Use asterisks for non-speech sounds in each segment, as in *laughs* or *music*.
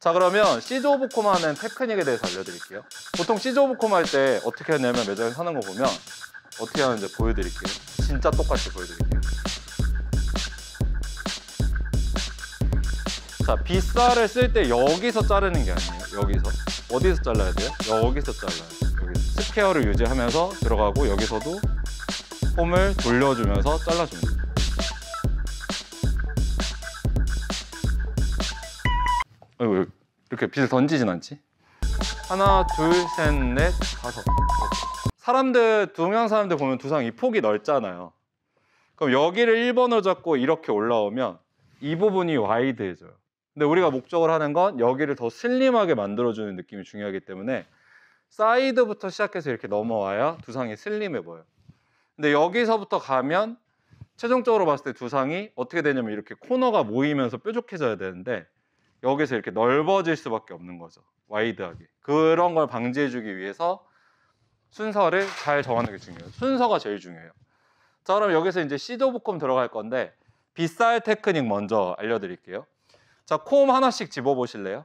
자 그러면 시즈 오브 코마 하는 테크닉에 대해서 알려드릴게요 보통 시즈 오브 코마 할때 어떻게 하냐면 매장에 사는 거 보면 어떻게 하는지 보여드릴게요 진짜 똑같이 보여드릴게요 자 빗살을 쓸 때 여기서 자르는 게 아니에요 여기서 어디서 잘라야 돼요? 여기서 잘라야 돼요 여기 스퀘어를 유지하면서 들어가고 여기서도 홈을 돌려주면서 잘라줍니다 어이구, 이렇게 빛을 던지진 않지? 하나, 둘, 셋, 넷, 다섯. 사람들, 동양 사람들 보면 두상 이 폭이 넓잖아요. 그럼 여기를 1번으로 잡고 이렇게 올라오면 이 부분이 와이드해져요. 근데 우리가 목적을 하는 건 여기를 더 슬림하게 만들어주는 느낌이 중요하기 때문에 사이드부터 시작해서 이렇게 넘어와야 두상이 슬림해 보여요. 근데 여기서부터 가면 최종적으로 봤을 때 두상이 어떻게 되냐면 이렇게 코너가 모이면서 뾰족해져야 되는데 여기서 이렇게 넓어질 수밖에 없는 거죠. 와이드하게. 그런 걸 방지해주기 위해서 순서를 잘 정하는 게 중요해요. 순서가 제일 중요해요. 자, 그럼 여기서 이제 시도 부검 들어갈 건데 빗살 테크닉 먼저 알려드릴게요. 자, 콤 하나씩 집어보실래요?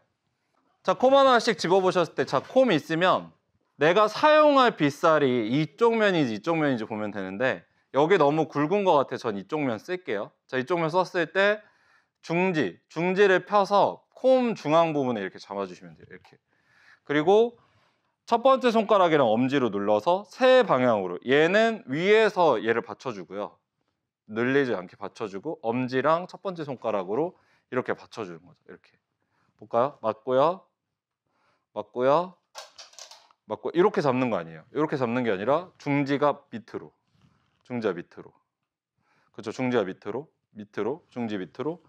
자, 콤 하나씩 집어보셨을 때, 자, 콤이 있으면 내가 사용할 빗살이 이쪽 면인지 이쪽 면인지 보면 되는데 여기 너무 굵은 것 같아. 전 이쪽 면 쓸게요. 자, 이쪽 면 썼을 때 중지, 중지를 펴서 홈 중앙 부분에 이렇게 잡아주시면 돼요. 이렇게. 그리고 첫 번째 손가락이랑 엄지로 눌러서 세 방향으로 얘는 위에서 얘를 받쳐주고요. 늘리지 않게 받쳐주고 엄지랑 첫 번째 손가락으로 이렇게 받쳐주는 거죠. 이렇게 볼까요? 맞고요, 맞고요, 맞고 이렇게 잡는 거 아니에요. 이렇게 잡는 게 아니라 중지가 밑으로, 중지가 밑으로, 그렇죠? 중지가 밑으로, 밑으로, 중지 밑으로.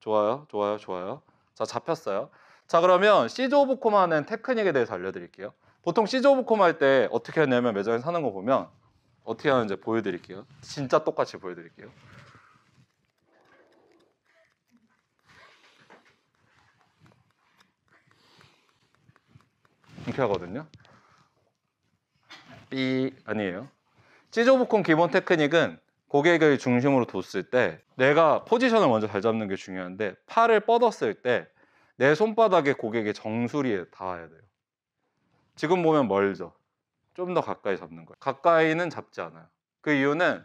좋아요, 좋아요, 좋아요. 자, 잡혔어요. 자, 그러면 시즈 오브 코마는 테크닉에 대해서 알려드릴게요. 보통 시즈 오브 코마 할때 어떻게 하냐면 매장에 사는 거 보면 어떻게 하는지 보여드릴게요. 진짜 똑같이 보여드릴게요. 이렇게 하거든요. 삐 아니에요. 시즈 오브 콘 기본 테크닉은 고객을 중심으로 뒀을 때 내가 포지션을 먼저 잘 잡는 게 중요한데 팔을 뻗었을 때 내 손바닥에 고객의 정수리에 닿아야 돼요. 지금 보면 멀죠. 좀 더 가까이 잡는 거예요. 가까이는 잡지 않아요. 그 이유는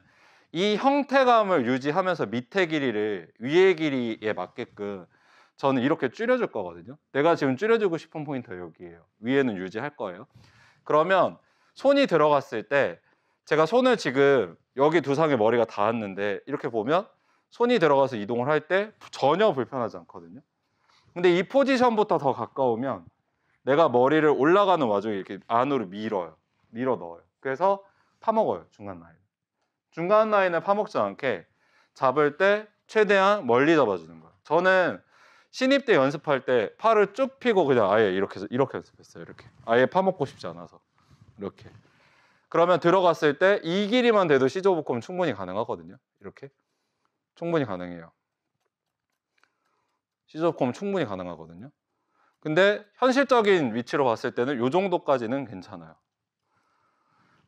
이 형태감을 유지하면서 밑에 길이를 위에 길이에 맞게끔 저는 이렇게 줄여줄 거거든요. 내가 지금 줄여주고 싶은 포인트 여기예요. 위에는 유지할 거예요. 그러면 손이 들어갔을 때 제가 손을 지금 여기 두상의 머리가 닿았는데 이렇게 보면 손이 들어가서 이동을 할 때 전혀 불편하지 않거든요. 근데 이 포지션부터 더 가까우면 내가 머리를 올라가는 와중에 이렇게 안으로 밀어요. 밀어 넣어요. 그래서 파먹어요. 중간 라인. 중간 라인을 파먹지 않게 잡을 때 최대한 멀리 잡아주는 거예요. 저는 신입 때 연습할 때 팔을 쭉 펴고 그냥 아예 이렇게 이렇게 연습했어요. 이렇게 아예 파먹고 싶지 않아서 이렇게. 그러면 들어갔을 때 이 길이만 돼도 시조복검 충분히 가능하거든요. 이렇게 충분히 가능해요. 시조복검 충분히 가능하거든요. 근데 현실적인 위치로 봤을 때는 이 정도까지는 괜찮아요.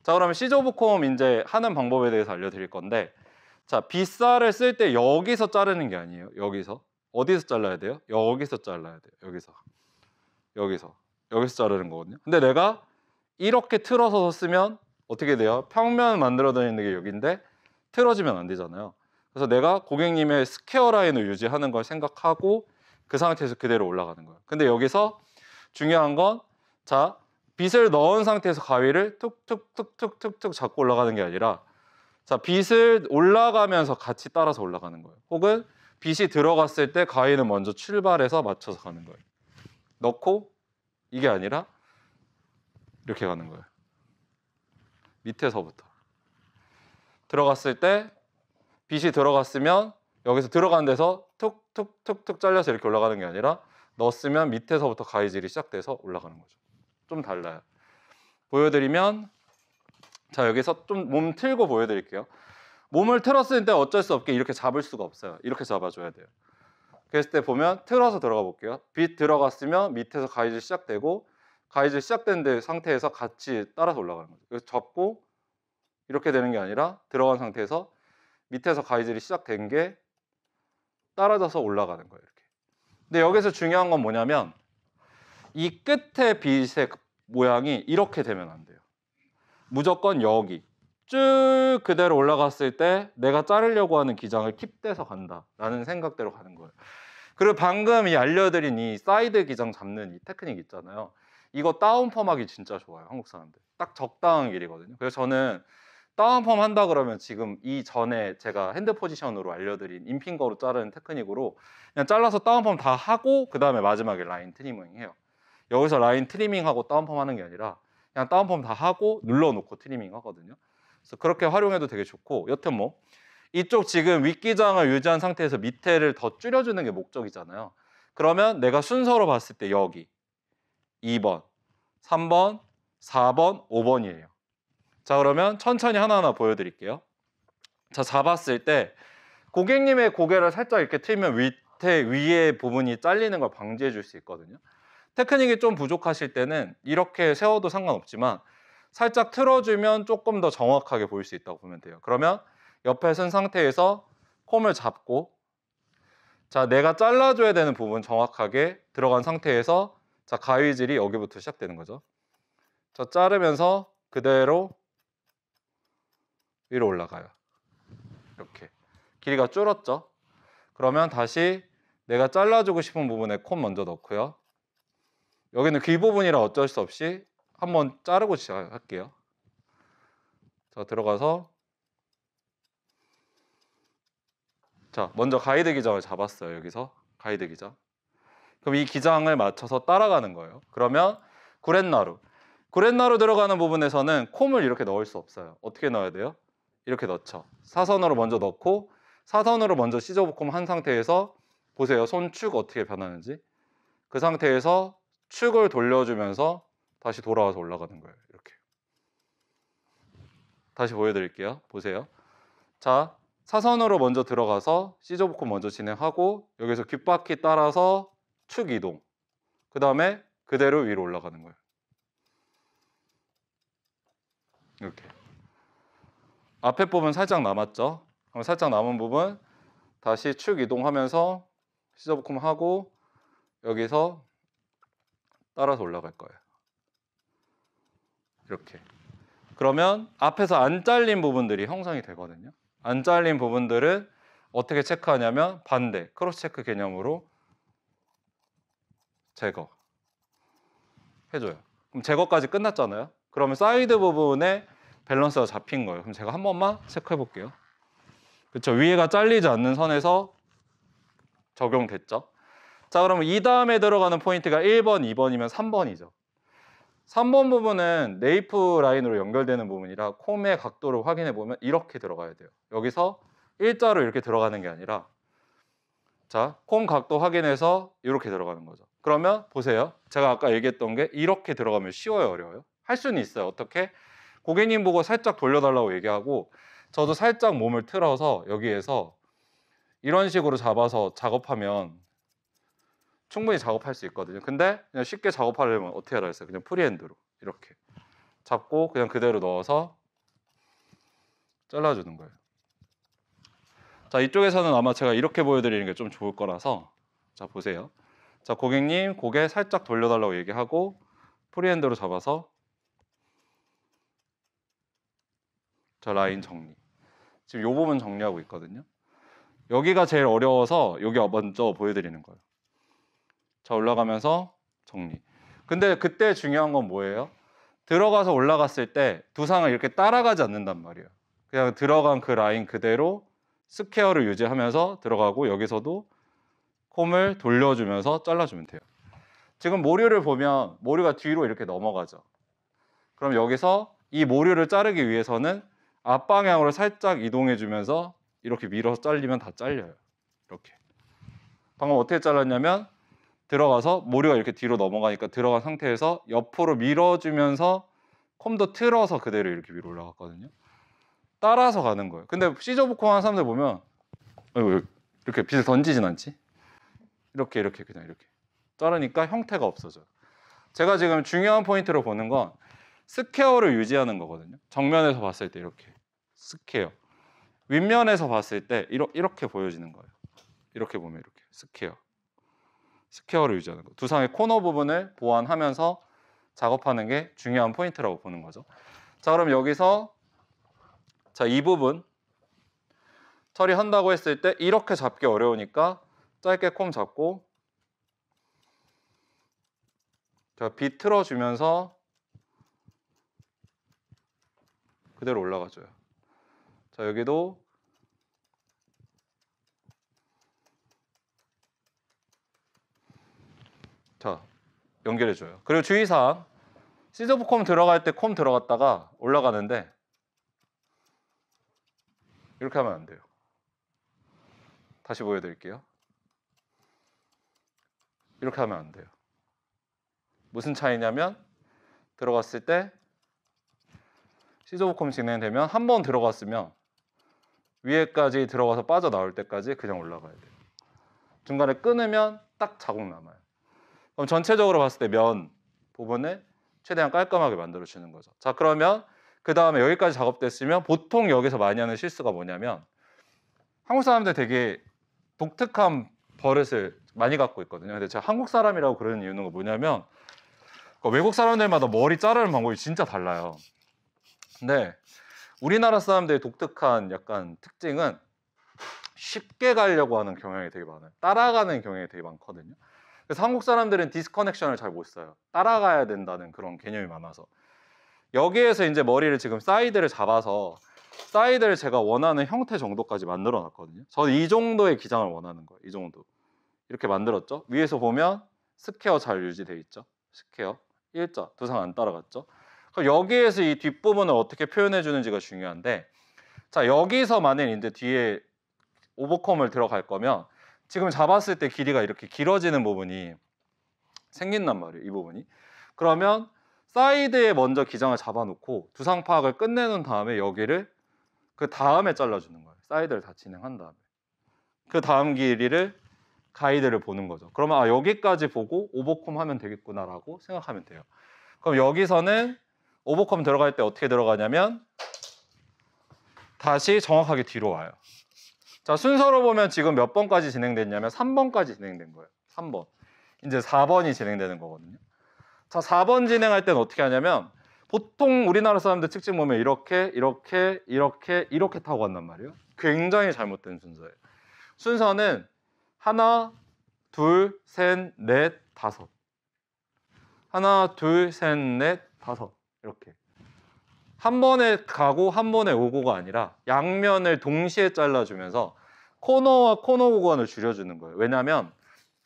자 그러면 시조복검 이제 하는 방법에 대해서 알려드릴 건데 자 빗살을 쓸 때 여기서 자르는 게 아니에요. 여기서 어디서 잘라야 돼요? 여기서 잘라야 돼요. 여기서 여기서 여기서 자르는 거거든요. 근데 내가 이렇게 틀어서 쓰면 어떻게 돼요? 평면 만들어 드리는게 여기인데 틀어지면 안 되잖아요. 그래서 내가 고객님의 스퀘어 라인을 유지하는 걸 생각하고 그 상태에서 그대로 올라가는 거예요. 근데 여기서 중요한 건 자, 빛을 넣은 상태에서 가위를 툭툭툭툭 툭 툭 잡고 올라가는 게 아니라 자, 빛을 올라가면서 같이 따라서 올라가는 거예요. 혹은 빛이 들어갔을 때 가위는 먼저 출발해서 맞춰서 가는 거예요. 넣고 이게 아니라 이렇게 가는 거예요. 밑에서부터 들어갔을 때 빛이 들어갔으면 여기서 들어간 데서 툭 툭 툭툭 잘려서 이렇게 올라가는 게 아니라 넣었으면 밑에서부터 가위질이 시작돼서 올라가는 거죠. 좀 달라요. 보여드리면 자 여기서 좀 몸 틀고 보여드릴게요. 몸을 틀었을 때 어쩔 수 없게 이렇게 잡을 수가 없어요. 이렇게 잡아줘야 돼요. 그랬을 때 보면 틀어서 들어가 볼게요. 빛 들어갔으면 밑에서 가위질 시작되고 가이즈 시작된 데 상태에서 같이 따라서 올라가는 거죠. 그래서 접고 이렇게 되는 게 아니라 들어간 상태에서 밑에서 가이질이 시작된 게 따라져서 올라가는 거예요. 이렇게. 근데 여기서 중요한 건 뭐냐면 이 끝에 빛의 그 모양이 이렇게 되면 안 돼요. 무조건 여기 쭉 그대로 올라갔을 때 내가 자르려고 하는 기장을 킵돼서 간다라는 생각대로 가는 거예요. 그리고 방금 이 알려드린 이 사이드 기장 잡는 이 테크닉 있잖아요. 이거 다운 펌하기 진짜 좋아요 한국 사람들 딱 적당한 길이거든요 그래서 저는 다운 펌 한다 그러면 지금 이 전에 제가 핸드 포지션으로 알려드린 인핑거로 자르는 테크닉으로 그냥 잘라서 다운 펌다 하고 그 다음에 마지막에 라인 트리밍 해요 여기서 라인 트리밍하고 다운 펌 하는 게 아니라 그냥 다운 펌다 하고 눌러놓고 트리밍 하거든요 그래서 그렇게 활용해도 되게 좋고 여튼 뭐 이쪽 지금 윗기장을 유지한 상태에서 밑에를 더 줄여주는 게 목적이잖아요 그러면 내가 순서로 봤을 때 여기 2번, 3번, 4번, 5번이에요. 자, 그러면 천천히 하나하나 보여드릴게요. 자, 잡았을 때 고객님의 고개를 살짝 이렇게 틀면 밑에 위에 부분이 잘리는 걸 방지해 줄 수 있거든요. 테크닉이 좀 부족하실 때는 이렇게 세워도 상관없지만 살짝 틀어주면 조금 더 정확하게 보일 수 있다고 보면 돼요. 그러면 옆에 선 상태에서 홈을 잡고 자 내가 잘라줘야 되는 부분 정확하게 들어간 상태에서 자, 가위질이 여기부터 시작되는 거죠. 자, 자르면서 그대로 위로 올라가요. 이렇게. 길이가 줄었죠. 그러면 다시 내가 잘라주고 싶은 부분에 콘 먼저 넣고요. 여기는 귀 부분이라 어쩔 수 없이 한번 자르고 시작할게요. 자, 들어가서 자, 먼저 가이드 기장을 잡았어요. 여기서 가이드 기장. 그럼 이 기장을 맞춰서 따라가는 거예요. 그러면 구렛나루. 구렛나루 들어가는 부분에서는 콤을 이렇게 넣을 수 없어요. 어떻게 넣어야 돼요? 이렇게 넣죠. 사선으로 먼저 넣고 사선으로 먼저 시저브콤 한 상태에서 보세요. 손축 어떻게 변하는지. 그 상태에서 축을 돌려주면서 다시 돌아와서 올라가는 거예요. 이렇게. 다시 보여드릴게요. 보세요. 자, 사선으로 먼저 들어가서 시저브콤 먼저 진행하고 여기서 귓바퀴 따라서 축 이동. 그 다음에 그대로 위로 올라가는 거예요. 이렇게. 앞에 부분 살짝 남았죠? 그럼 살짝 남은 부분 다시 축 이동하면서 시저브콤 하고 여기서 따라서 올라갈 거예요. 이렇게. 그러면 앞에서 안 잘린 부분들이 형성이 되거든요. 안 잘린 부분들은 어떻게 체크하냐면 반대 크로스 체크 개념으로 제거 해줘요. 그럼 제거까지 끝났잖아요. 그러면 사이드 부분에 밸런스가 잡힌 거예요. 그럼 제가 한 번만 체크해 볼게요. 그렇죠. 위에가 잘리지 않는 선에서 적용됐죠. 자, 그러면 이 다음에 들어가는 포인트가 1번, 2번이면 3번이죠. 3번 부분은 네이프 라인으로 연결되는 부분이라 콤의 각도를 확인해 보면 이렇게 들어가야 돼요. 여기서 일자로 이렇게 들어가는 게 아니라 자, 콤 각도 확인해서 이렇게 들어가는 거죠. 그러면 보세요. 제가 아까 얘기했던 게 이렇게 들어가면 쉬워요, 어려워요? 할 수는 있어요. 어떻게? 고객님 보고 살짝 돌려달라고 얘기하고 저도 살짝 몸을 틀어서 여기에서 이런 식으로 잡아서 작업하면 충분히 작업할 수 있거든요. 근데 그냥 쉽게 작업하려면 어떻게 하라 했어요? 그냥 프리핸드로 이렇게 잡고 그냥 그대로 넣어서 잘라주는 거예요. 자 이쪽에서는 아마 제가 이렇게 보여드리는 게 좀 좋을 거라서 자 보세요. 자 고객님 고개 살짝 돌려달라고 얘기하고 프리핸드로 잡아서 자 라인 정리 지금 요 부분 정리하고 있거든요 여기가 제일 어려워서 여기 먼저 보여드리는 거예요 자 올라가면서 정리 근데 그때 중요한 건 뭐예요? 들어가서 올라갔을 때 두상을 이렇게 따라가지 않는단 말이에요 그냥 들어간 그 라인 그대로 스퀘어를 유지하면서 들어가고 여기서도 콤을 돌려주면서 잘라주면 돼요. 지금 모류를 보면 모류가 뒤로 이렇게 넘어가죠. 그럼 여기서 이 모류를 자르기 위해서는 앞방향으로 살짝 이동해주면서 이렇게 밀어서 잘리면 다 잘려요. 이렇게. 방금 어떻게 잘랐냐면 들어가서 모류가 이렇게 뒤로 넘어가니까 들어간 상태에서 옆으로 밀어주면서 콤도 틀어서 그대로 이렇게 위로 올라갔거든요. 따라서 가는 거예요. 근데 시저브코 하는 사람들 보면 이렇게 빛을 던지진 않지. 이렇게 이렇게 그냥 이렇게 자르니까 형태가 없어져요. 제가 지금 중요한 포인트로 보는 건 스퀘어를 유지하는 거거든요. 정면에서 봤을 때 이렇게 스퀘어. 윗면에서 봤을 때 이러, 이렇게 보여지는 거예요. 이렇게 보면 이렇게 스퀘어. 스퀘어를 유지하는 거. 두상의 코너 부분을 보완하면서 작업하는 게 중요한 포인트라고 보는 거죠. 자, 그럼 여기서 자, 이 부분 처리한다고 했을 때 이렇게 잡기 어려우니까 짧게 콤 잡고 제비 틀어주면서 그대로 올라가줘요. 자 여기도 자 연결해줘요. 그리고 주의사항 시저브 콤 들어갈 때 콤 들어갔다가 올라가는데 이렇게 하면 안 돼요. 다시 보여드릴게요. 이렇게 하면 안 돼요. 무슨 차이냐면 들어갔을 때 시저브콤 진행되면 한 번 들어갔으면 위에까지 들어가서 빠져나올 때까지 그냥 올라가야 돼요. 중간에 끊으면 딱 자국 남아요. 그럼 전체적으로 봤을 때 면 부분을 최대한 깔끔하게 만들어 주는 거죠. 자, 그러면 그 다음에 여기까지 작업됐으면 보통 여기서 많이 하는 실수가 뭐냐면 한국 사람들 되게 독특한 버릇을 많이 갖고 있거든요. 근데 제가 한국 사람이라고 그러는 이유는 그 뭐냐면 그 외국 사람들마다 머리 자르는 방법이 진짜 달라요. 근데 우리나라 사람들의 독특한 약간 특징은 쉽게 가려고 하는 경향이 되게 많아요. 따라가는 경향이 되게 많거든요. 그래서 한국 사람들은 디스커넥션을 잘 못 써요. 따라가야 된다는 그런 개념이 많아서. 여기에서 이제 머리를 지금 사이드를 잡아서 사이드를 제가 원하는 형태 정도까지 만들어 놨거든요. 저는 이 정도의 기장을 원하는 거예요. 이 정도. 이렇게 만들었죠. 위에서 보면 스퀘어 잘유지되어 있죠. 스퀘어 일자 두상안 따라갔죠. 그럼 여기에서 이 뒷부분을 어떻게 표현해 주는지가 중요한데 자 여기서 만약 이제 뒤에 오버컴을 들어갈 거면 지금 잡았을 때 길이가 이렇게 길어지는 부분이 생긴단 말이에요. 이 부분이 그러면 사이드에 먼저 기장을 잡아놓고 두상 파악을 끝내는 다음에 여기를 그 다음에 잘라주는 거예요. 사이드를 다 진행한 다음에 그 다음 길이를 가이드를 보는 거죠. 그러면 아, 여기까지 보고 오버컴 하면 되겠구나라고 생각하면 돼요. 그럼 여기서는 오버컴 들어갈 때 어떻게 들어가냐면 다시 정확하게 뒤로 와요. 자, 순서로 보면 지금 몇 번까지 진행됐냐면 3번까지 진행된 거예요. 3번. 이제 4번이 진행되는 거거든요. 자, 4번 진행할 때는 어떻게 하냐면 보통 우리나라 사람들 특징 보면 이렇게 이렇게 이렇게 이렇게 타고 간단 말이에요. 굉장히 잘못된 순서예요. 순서는 하나, 둘, 셋, 넷, 다섯. 하나, 둘, 셋, 넷, 다섯. 이렇게. 한 번에 가고 한 번에 오고가 아니라 양면을 동시에 잘라주면서 코너와 코너 구간을 줄여주는 거예요. 왜냐하면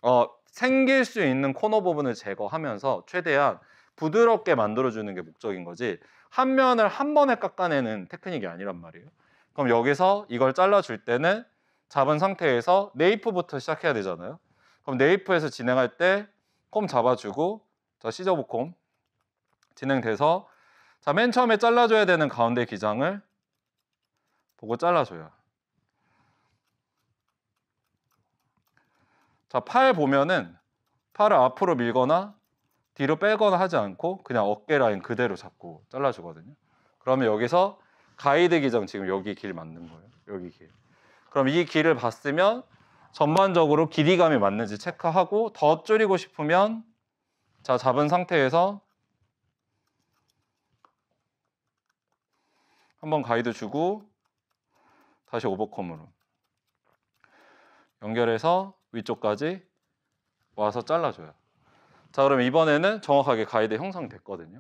어, 생길 수 있는 코너 부분을 제거하면서 최대한 부드럽게 만들어주는 게 목적인 거지 한 면을 한 번에 깎아내는 테크닉이 아니란 말이에요. 그럼 여기서 이걸 잘라줄 때는 잡은 상태에서 네이프부터 시작해야 되잖아요. 그럼 네이프에서 진행할 때 콤 잡아주고 자 시저브 콤 진행돼서 자맨 처음에 잘라줘야 되는 가운데 기장을 보고 잘라줘요. 자, 팔 보면은 팔을 앞으로 밀거나 뒤로 빼거나 하지 않고 그냥 어깨 라인 그대로 잡고 잘라주거든요. 그러면 여기서 가이드 기장 지금 여기 길 맞는 거예요. 여기 길. 그럼 이 길을 봤으면 전반적으로 길이감이 맞는지 체크하고 더 줄이고 싶으면 자 잡은 상태에서 한번 가이드 주고 다시 오버컴으로 연결해서 위쪽까지 와서 잘라줘요. 자 그럼 이번에는 정확하게 가이드 형성됐거든요.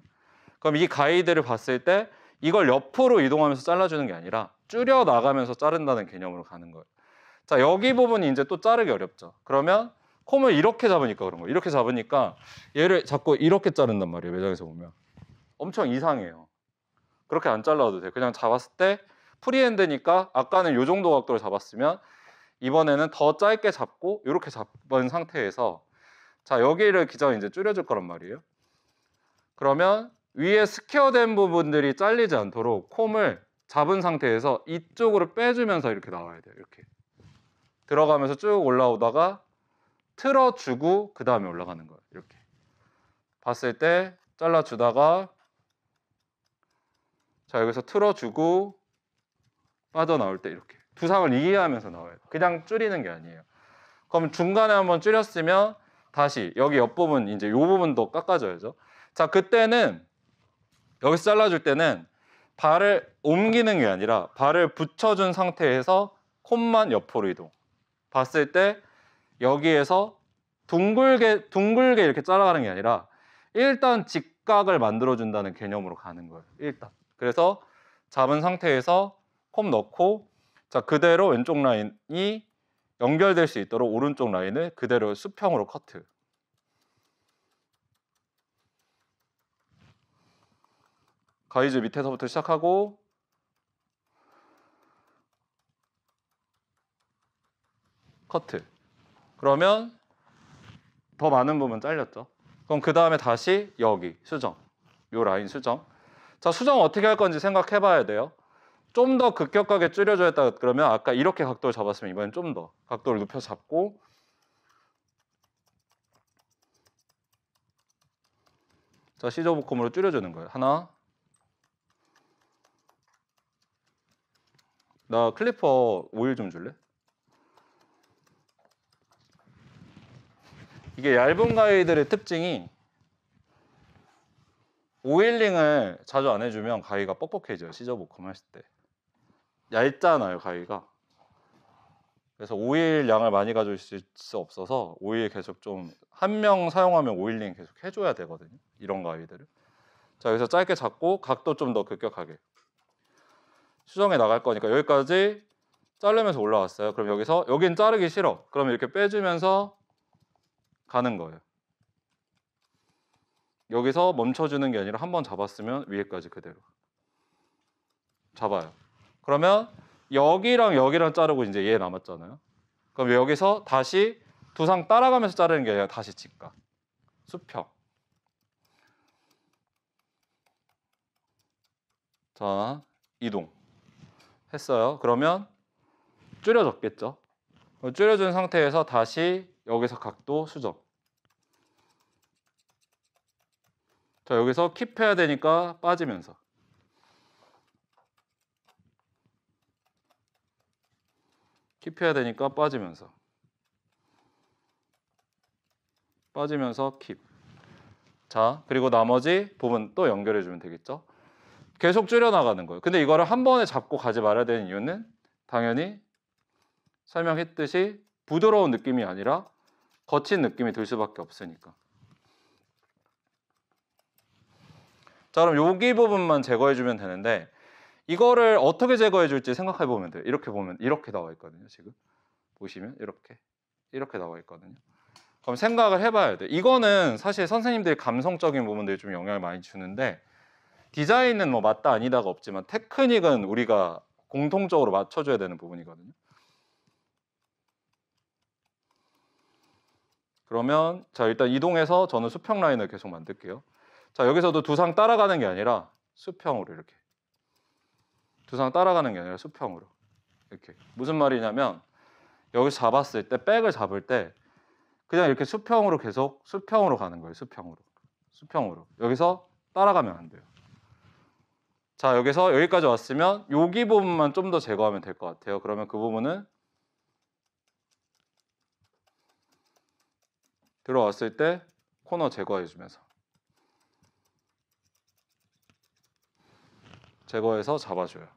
그럼 이 가이드를 봤을 때 이걸 옆으로 이동하면서 잘라주는 게 아니라 줄여 나가면서 자른다는 개념으로 가는 거예요. 자 여기 부분이 이제 또 자르기 어렵죠. 그러면 콤을 이렇게 잡으니까 그런 거예요. 이렇게 잡으니까 얘를 자꾸 이렇게 자른단 말이에요. 매장에서 보면 엄청 이상해요. 그렇게 안 잘라도 돼요. 그냥 잡았을 때 프리핸드니까 아까는 이 정도 각도로 잡았으면 이번에는 더 짧게 잡고 이렇게 잡은 상태에서 자 여기를 기장 이제 줄여줄 거란 말이에요. 그러면 위에 스퀘어된 부분들이 잘리지 않도록 콤을 잡은 상태에서 이쪽으로 빼주면서 이렇게 나와야 돼요. 이렇게 들어가면서 쭉 올라오다가 틀어주고 그 다음에 올라가는 거예요. 이렇게 봤을 때 잘라주다가 자 여기서 틀어주고 빠져나올 때 이렇게 두 상을 이해하면서 나와요. 그냥 줄이는 게 아니에요. 그럼 중간에 한번 줄였으면 다시 여기 옆부분 이제 요 부분도 깎아줘야죠. 자 그때는 여기서 잘라줄 때는 발을 옮기는 게 아니라 발을 붙여준 상태에서 콧만 옆으로 이동. 봤을 때 여기에서 둥글게 둥글게 이렇게 잘라가는 게 아니라 일단 직각을 만들어준다는 개념으로 가는 거예요. 일단. 그래서 잡은 상태에서 콤 넣고 자 그대로 왼쪽 라인이 연결될 수 있도록 오른쪽 라인을 그대로 수평으로 커트. 가이즈 밑에서부터 시작하고 커트. 그러면 더 많은 부분 잘렸죠. 그럼 그 다음에 다시 여기 수정. 요 라인 수정. 자, 수정 어떻게 할 건지 생각해 봐야 돼요. 좀 더 급격하게 줄여줘야 했다 그러면 아까 이렇게 각도를 잡았으면 이번엔 좀 더 각도를 높여 잡고 자, 시저 부콤으로 줄여주는 거예요. 하나, 나 클리퍼 오일 좀 줄래? 이게 얇은 가위들의 특징이 오일링을 자주 안 해주면 가위가 뻑뻑해져요 시저보음 했을 때 얇잖아요 가위가 그래서 오일 양을 많이 가져올 수 없어서 오일 계속 좀 한 명 사용하면 오일링 계속 해줘야 되거든요 이런 가위들을 자 여기서 짧게 잡고 각도 좀 더 급격하게 수정해 나갈 거니까 여기까지 자르면서 올라왔어요. 그럼 여기서 여긴 자르기 싫어. 그럼 이렇게 빼주면서 가는 거예요. 여기서 멈춰주는 게 아니라 한 번 잡았으면 위에까지 그대로 잡아요. 그러면 여기랑 여기랑 자르고 이제 얘 남았잖아요. 그럼 여기서 다시 두상 따라가면서 자르는 게 아니라 다시 직각, 수평. 자, 이동. 했어요. 그러면 줄여졌겠죠. 줄여준 상태에서 다시 여기서 각도 수정. 자, 여기서 킵해야 되니까 빠지면서. 킵해야 되니까 빠지면서. 빠지면서 킵. 자, 그리고 나머지 부분 또 연결해 주면 되겠죠? 계속 줄여나가는 거예요. 근데 이거를 한 번에 잡고 가지 말아야 되는 이유는 당연히 설명했듯이 부드러운 느낌이 아니라 거친 느낌이 들 수밖에 없으니까. 자, 그럼 여기 부분만 제거해 주면 되는데 이거를 어떻게 제거해 줄지 생각해 보면 돼요. 이렇게 보면 이렇게 나와 있거든요, 지금. 보시면 이렇게 이렇게 나와 있거든요. 그럼 생각을 해 봐야 돼. 이거는 사실 선생님들이 감성적인 부분들이 좀 영향을 많이 주는데 디자인은 뭐 맞다 아니다가 없지만 테크닉은 우리가 공통적으로 맞춰줘야 되는 부분이거든요. 그러면 자 일단 이동해서 저는 수평 라인을 계속 만들게요. 자 여기서도 두상 따라가는 게 아니라 수평으로 이렇게 두상 따라가는 게 아니라 수평으로 이렇게 무슨 말이냐면 여기 잡았을 때 백을 잡을 때 그냥 이렇게 수평으로 계속 수평으로 가는 거예요. 수평으로 수평으로 여기서 따라가면 안 돼요. 자 여기서 여기까지 왔으면 여기 부분만 좀 더 제거하면 될 것 같아요 그러면 그 부분은 들어왔을 때 코너 제거해주면서 제거해서 잡아줘요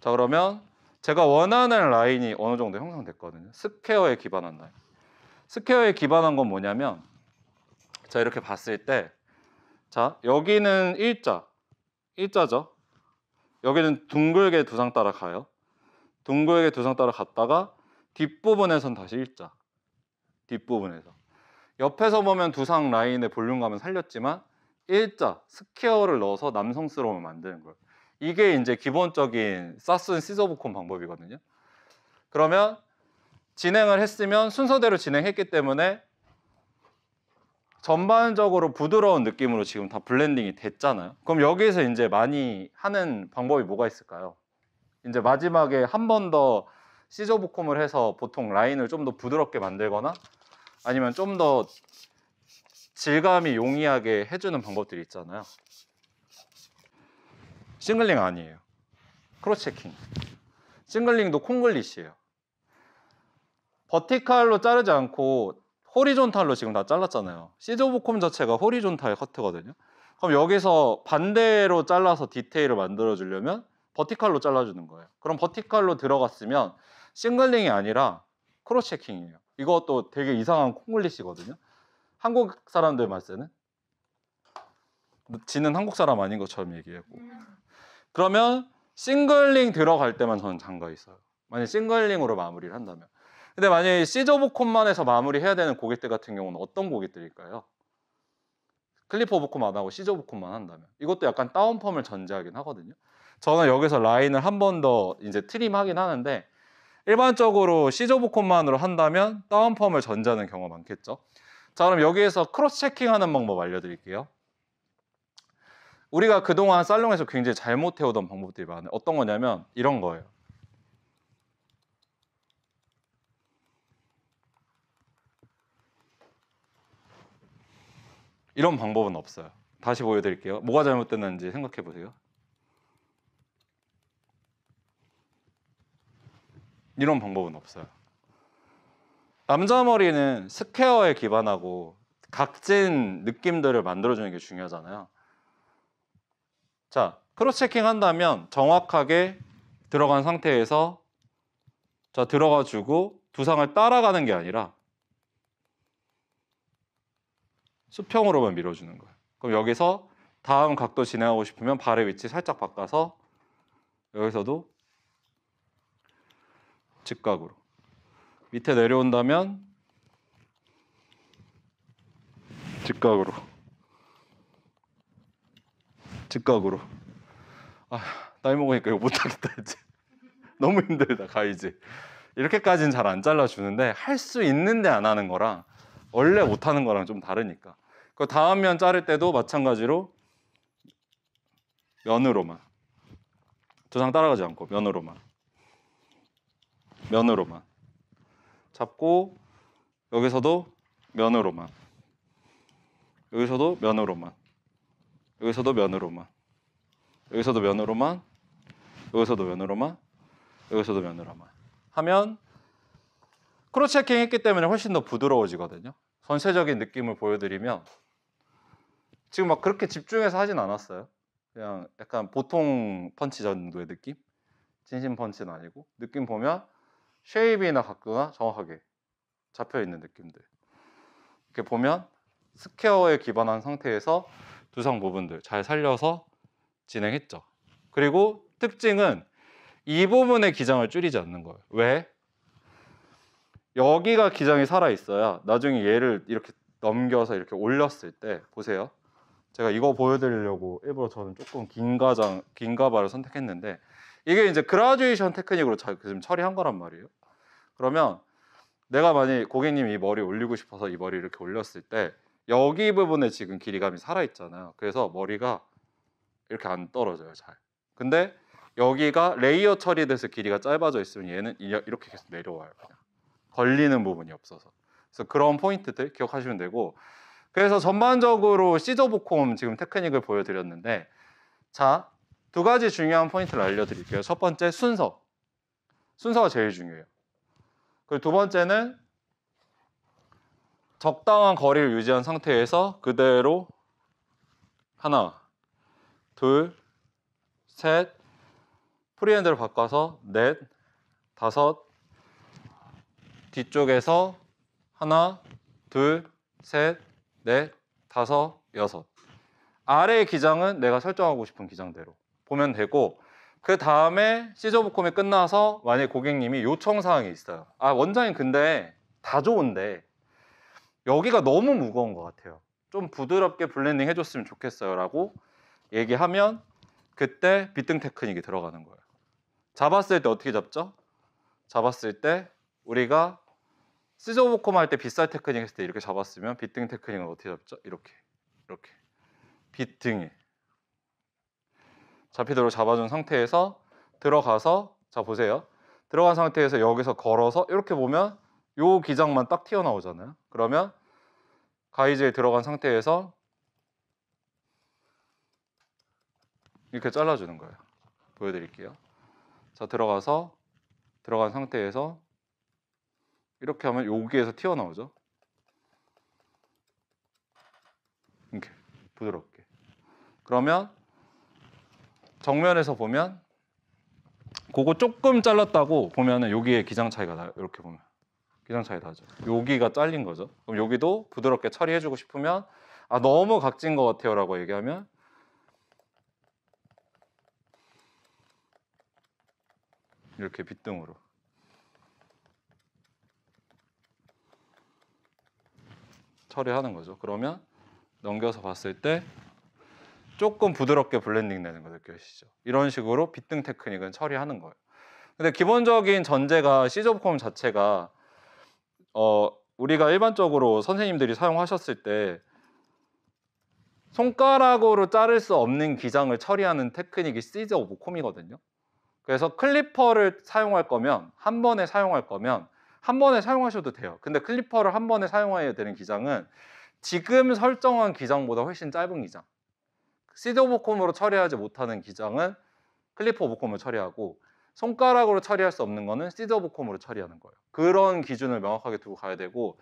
자 그러면 제가 원하는 라인이 어느 정도 형성됐거든요 스퀘어에 기반한 라인 스퀘어에 기반한 건 뭐냐면 자 이렇게 봤을 때 자 여기는 일자 일자죠. 여기는 둥글게 두상 따라 가요. 둥글게 두상 따라 갔다가 뒷부분에선 다시 일자. 뒷부분에서. 옆에서 보면 두상 라인의 볼륨감은 살렸지만 일자, 스퀘어를 넣어서 남성스러움을 만드는 거예요. 이게 이제 기본적인 사슨 시저브콘 방법이거든요. 그러면 진행을 했으면 순서대로 진행했기 때문에 전반적으로 부드러운 느낌으로 지금 다 블렌딩이 됐잖아요. 그럼 여기에서 이제 많이 하는 방법이 뭐가 있을까요? 이제 마지막에 한 번 더 시저 부콤을 해서 보통 라인을 좀 더 부드럽게 만들거나 아니면 좀 더 질감이 용이하게 해주는 방법들이 있잖아요. 싱글링 아니에요. 크로체킹. 싱글링도 콩글릿이에요 버티칼로 자르지 않고 호리존탈로 지금 다 잘랐잖아요. 시즈 오브 콤 자체가 호리존탈 커트거든요. 그럼 여기서 반대로 잘라서 디테일을 만들어 주려면 버티칼로 잘라주는 거예요. 그럼 버티칼로 들어갔으면 싱글링이 아니라 크로체킹이에요. 이것도 되게 이상한 콩글리시거든요. 한국 사람들 말세는 지는 한국 사람 아닌 것처럼 얘기하고 그러면 싱글링 들어갈 때만 저는 잠가 있어요. 만약 싱글링으로 마무리를 한다면 근데 만약에 시저보콘만 해서 마무리해야 되는 고객들 같은 경우는 어떤 고객들일까요? 클리퍼 보콘 안 하고 시저보콘만 한다면 이것도 약간 다운펌을 전제하긴 하거든요. 저는 여기서 라인을 한 번 더 이제 트림하긴 하는데 일반적으로 시저보콘만으로 한다면 다운펌을 전제하는 경우가 많겠죠. 자 그럼 여기에서 크로스 체킹하는 방법 알려드릴게요. 우리가 그동안 살롱에서 굉장히 잘못 해오던 방법들이 많아요. 어떤 거냐면 이런 거예요. 이런 방법은 없어요. 다시 보여드릴게요. 뭐가 잘못됐는지 생각해 보세요. 이런 방법은 없어요. 남자 머리는 스퀘어에 기반하고 각진 느낌들을 만들어주는 게 중요하잖아요. 자, 크로스 체킹 한다면 정확하게 들어간 상태에서 자 들어가주고 두상을 따라가는 게 아니라 수평으로만 밀어주는 거예요. 그럼 여기서 다음 각도 진행하고 싶으면 발의 위치 살짝 바꿔서 여기서도 직각으로 밑에 내려온다면 직각으로 직각으로 아, 나이 먹으니까 이거 못하겠다 이제 *laughs* 너무 힘들다 가이지 이렇게까지는 잘 안 잘라주는데 할 수 있는데 안 하는 거랑 원래 못하는 거랑 좀 다르니까 그 다음 면 자를 때도 마찬가지로 면으로만 두상 따라가지 않고 면으로만 면으로만 잡고 여기서도 면으로만 여기서도 면으로만 여기서도 면으로만 여기서도 면으로만 여기서도 면으로만 여기서도 면으로만 하면 크로체킹 했기 때문에 훨씬 더 부드러워지거든요. 전체적인 느낌을 보여드리면 지금 막 그렇게 집중해서 하진 않았어요. 그냥 약간 보통 펀치 정도의 느낌? 진심 펀치는 아니고 느낌 보면 쉐입이나 각도나 정확하게 잡혀 있는 느낌들. 이렇게 보면 스퀘어에 기반한 상태에서 두상 부분들 잘 살려서 진행했죠. 그리고 특징은 이 부분의 기장을 줄이지 않는 거예요. 왜? 여기가 기장이 살아 있어야 나중에 얘를 이렇게 넘겨서 이렇게 올렸을 때 보세요. 제가 이거 보여드리려고 일부러 저는 조금 긴 가장 긴 가발을 선택했는데 이게 이제 그라듀에이션 테크닉으로 지금 처리한 거란 말이에요. 그러면 내가 만약 고객님이 머리 올리고 싶어서 이 머리 이렇게 올렸을 때 여기 부분에 지금 길이감이 살아 있잖아요. 그래서 머리가 이렇게 안 떨어져요, 잘. 근데 여기가 레이어 처리돼서 길이가 짧아져 있으면 얘는 이렇게 계속 내려와요, 그냥. 걸리는 부분이 없어서. 그래서 그런 포인트들 기억하시면 되고 그래서 전반적으로 시저보콤 지금 테크닉을 보여드렸는데 자, 두 가지 중요한 포인트를 알려드릴게요. 첫 번째, 순서. 순서가 제일 중요해요. 그리고 두 번째는 적당한 거리를 유지한 상태에서 그대로 하나, 둘, 셋, 프리핸드를 바꿔서 넷, 다섯, 뒤쪽에서 하나, 둘, 셋, 넷, 네, 다섯, 여섯. 아래의 기장은 내가 설정하고 싶은 기장대로 보면 되고 그 다음에 시저부콤이 끝나서 만약에 고객님이 요청사항이 있어요. 아 원장님 근데 다 좋은데 여기가 너무 무거운 것 같아요. 좀 부드럽게 블렌딩 해줬으면 좋겠어요 라고 얘기하면 그때 비등 테크닉이 들어가는 거예요. 잡았을 때 어떻게 잡죠? 잡았을 때 우리가 시저오브콤 할때 빗살 테크닉 했을 때 이렇게 잡았으면 빗등 테크닉은 어떻게 잡죠? 이렇게 이렇게 빗등이 잡히도록 잡아준 상태에서 들어가서 자 보세요 들어간 상태에서 여기서 걸어서 이렇게 보면 요 기장만 딱 튀어나오잖아요 그러면 가이즈에 들어간 상태에서 이렇게 잘라주는 거예요 보여드릴게요 자 들어가서 들어간 상태에서 이렇게 하면 여기에서 튀어나오죠. 이렇게 부드럽게. 그러면 정면에서 보면 그거 조금 잘랐다고 보면은 여기에 기장 차이가 나요. 이렇게 보면 기장 차이 나죠. 여기가 잘린 거죠. 그럼 여기도 부드럽게 처리해주고 싶으면 아 너무 각진 것 같아요라고 얘기하면 이렇게 빗등으로 처리하는 거죠. 그러면 넘겨서 봤을 때 조금 부드럽게 블렌딩 되는 거 느껴지시죠? 이런 식으로 빛등 테크닉은 처리하는 거예요. 근데 기본적인 전제가 시저브콤 자체가 어, 우리가 일반적으로 선생님들이 사용하셨을 때 손가락으로 자를 수 없는 기장을 처리하는 테크닉이 시저 오브 콤이거든요. 그래서 클리퍼를 사용할 거면 한 번에 사용할 거면 한 번에 사용하셔도 돼요. 근데 클리퍼를 한 번에 사용해야 되는 기장은 지금 설정한 기장보다 훨씬 짧은 기장. 시드 오브콤으로 처리하지 못하는 기장은 클리퍼 오브콤을 처리하고 손가락으로 처리할 수 없는 거는 시드 오브콤으로 처리하는 거예요. 그런 기준을 명확하게 두고 가야 되고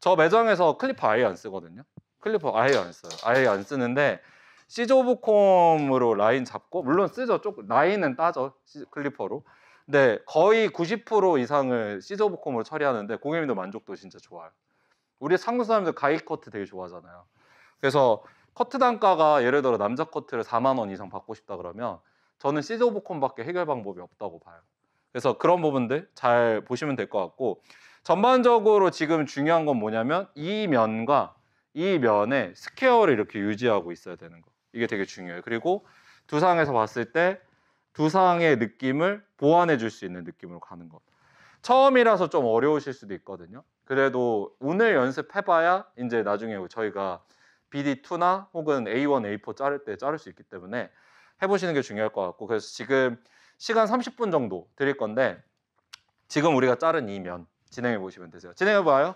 저 매장에서 클리퍼 아예 안 쓰거든요. 클리퍼 아예 안 써요. 아예 안 쓰는데 시즈 오브콤으로 라인 잡고 물론 쓰죠. 조금 라인은 따져 클리퍼로. 네, 거의 90% 이상을 시저 볶음으로 처리하는데 공객민도 만족도 진짜 좋아요. 우리 상무 사람들 가입 커트 되게 좋아하잖아요. 그래서 커트 단가가 예를 들어 남자 커트를 4만 원 이상 받고 싶다 그러면 저는 시저 볶음밖에 해결 방법이 없다고 봐요. 그래서 그런 부분들 잘 보시면 될 것 같고 전반적으로 지금 중요한 건 뭐냐면 이 면과 이면의 스퀘어를 이렇게 유지하고 있어야 되는 거. 이게 되게 중요해요. 그리고 두상에서 봤을 때두 상의 느낌을 보완해 줄 수 있는 느낌으로 가는 것. 처음이라서 좀 어려우실 수도 있거든요. 그래도 오늘 연습해봐야 이제 나중에 저희가 BD2나 혹은 A1, A4 자를 때 자를 수 있기 때문에 해보시는 게 중요할 것 같고 그래서 지금 시간 30분 정도 드릴 건데 지금 우리가 자른 이면 진행해 보시면 되세요. 진행해 봐요.